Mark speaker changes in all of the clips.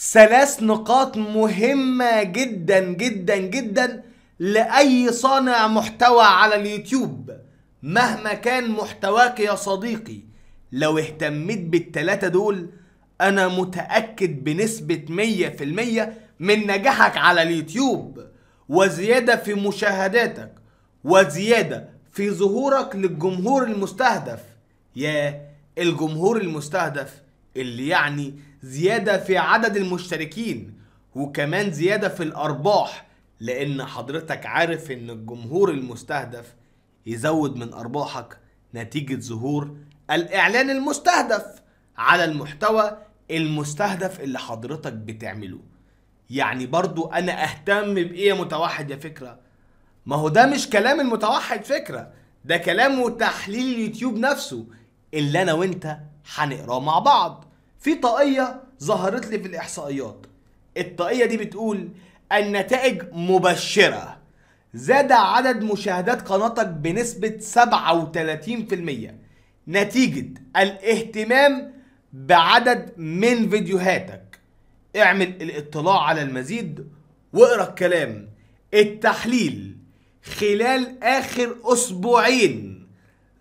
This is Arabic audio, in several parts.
Speaker 1: ثلاث نقاط مهمة جدا جدا جدا لأي صانع محتوى على اليوتيوب مهما كان محتواك يا صديقي لو اهتميت بالتلاتة دول أنا متأكد بنسبة 100% من نجاحك على اليوتيوب وزيادة في مشاهداتك وزيادة في ظهورك للجمهور المستهدف يا الجمهور المستهدف اللي يعني زيادة في عدد المشتركين وكمان زيادة في الأرباح لأن حضرتك عارف إن الجمهور المستهدف يزود من أرباحك نتيجة ظهور الإعلان المستهدف على المحتوى المستهدف اللي حضرتك بتعمله يعني برضو أنا أهتم بإيه يا متوحد يا فكرة ما هو ده مش كلام المتوحد فكرة ده كلام وتحليل اليوتيوب نفسه اللي أنا وأنت هنقراه مع بعض في طاقية ظهرت لي في الإحصائيات الطاقية دي بتقول النتائج مبشرة زاد عدد مشاهدات قناتك بنسبة 37% نتيجة الاهتمام بعدد من فيديوهاتك اعمل الاطلاع على المزيد واقرا الكلام التحليل خلال آخر أسبوعين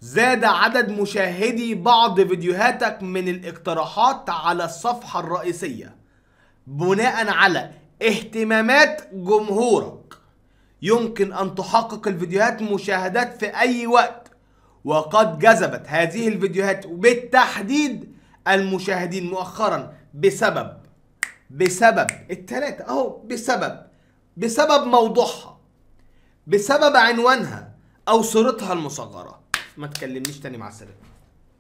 Speaker 1: زاد عدد مشاهدي بعض فيديوهاتك من الاقتراحات على الصفحة الرئيسية بناء على اهتمامات جمهورك يمكن أن تحقق الفيديوهات مشاهدات في أي وقت وقد جذبت هذه الفيديوهات بالتحديد المشاهدين مؤخرا بسبب بسبب التلاتة أهو بسبب بسبب موضوعها بسبب عنوانها أو صورتها المصغرة ما تكلمنيش تاني مع السلامه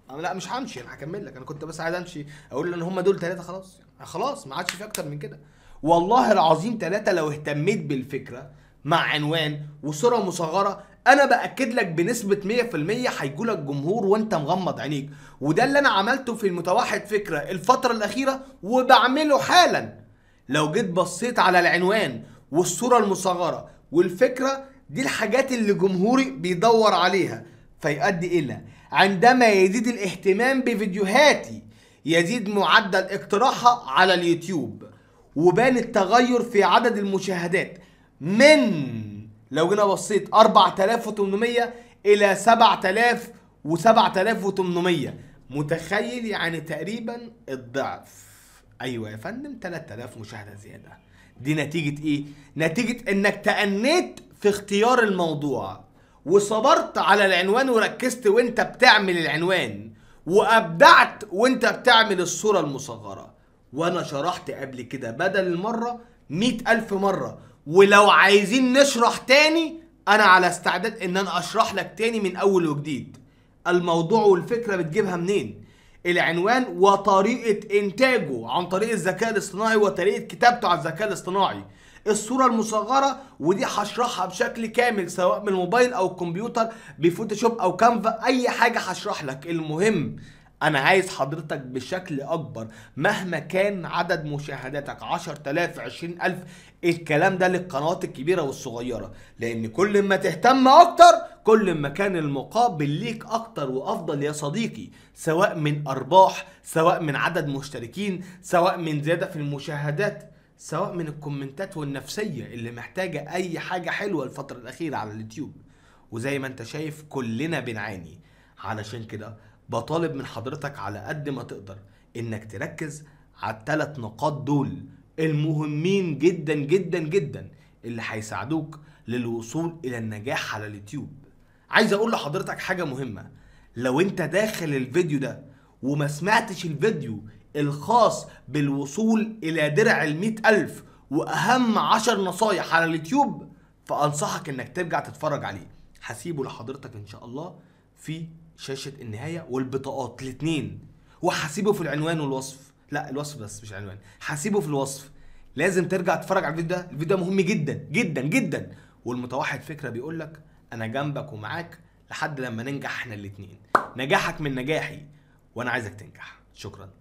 Speaker 1: انا لا مش همشي انا هكمل لك انا كنت بس عايز امشي اقول له ان هم دول ثلاثه خلاص يعني خلاص ما عادش في اكتر من كده والله العظيم ثلاثه لو اهتميت بالفكره مع عنوان وصوره مصغره انا باكد لك بنسبه 100% هيجوا لك جمهور وانت مغمض عينيك وده اللي انا عملته في المتوحد فكره الفتره الاخيره وبعمله حالا لو جيت بصيت على العنوان والصوره المصغره والفكره دي الحاجات اللي جمهوري بيدور عليها فيؤدي إلى عندما يزيد الاهتمام بفيديوهاتي يزيد معدل اقتراحها على اليوتيوب وبان التغير في عدد المشاهدات من لو جينا بصيت 4800 الى 7000 و7800 متخيل يعني تقريبا الضعف ايوه يا فندم 3000 مشاهده زياده دي نتيجه ايه نتيجه انك تأنيت في اختيار الموضوع وصبرت على العنوان وركزت وانت بتعمل العنوان وابدعت وانت بتعمل الصورة المصغرة وانا شرحت قبل كده بدل المرة مئة الف مرة ولو عايزين نشرح تاني انا على استعداد ان انا اشرح لك تاني من اول وجديد الموضوع والفكرة بتجيبها منين العنوان وطريقة إنتاجه عن طريق الذكاء الاصطناعي وطريقة كتابته على الذكاء الاصطناعي الصورة المصغرة ودي هشرحها بشكل كامل سواء من الموبايل أو الكمبيوتر بفوتوشوب أو كانفا أي حاجة هشرح لك المهم انا عايز حضرتك بشكل اكبر مهما كان عدد مشاهداتك 10000 20000 الكلام ده للقنوات الكبيره والصغيره لان كل ما تهتم اكتر كل ما كان المقابل ليك اكتر وافضل يا صديقي سواء من ارباح سواء من عدد مشتركين سواء من زياده في المشاهدات سواء من الكومنتات والنفسيه اللي محتاجه اي حاجه حلوه الفتره الاخيره على اليوتيوب وزي ما انت شايف كلنا بنعاني علشان كده بطالب من حضرتك على قد ما تقدر انك تركز على الثلاث نقاط دول المهمين جدا جدا جدا اللي هيساعدوك للوصول الى النجاح على اليوتيوب عايز اقول لحضرتك حاجه مهمه لو انت داخل الفيديو ده وما سمعتش الفيديو الخاص بالوصول الى درع ال ألف واهم عشر نصايح على اليوتيوب فانصحك انك ترجع تتفرج عليه هسيبه لحضرتك ان شاء الله في شاشه النهايه والبطاقات الاثنين وهسيبه في العنوان والوصف لا الوصف بس مش العنوان هسيبه في الوصف لازم ترجع تتفرج على الفيديو ده الفيديو ده مهم جدا جدا جدا والمتوحد فكره بيقول لك انا جنبك ومعاك لحد لما ننجح احنا الاتنين نجاحك من نجاحي وانا عايزك تنجح شكرا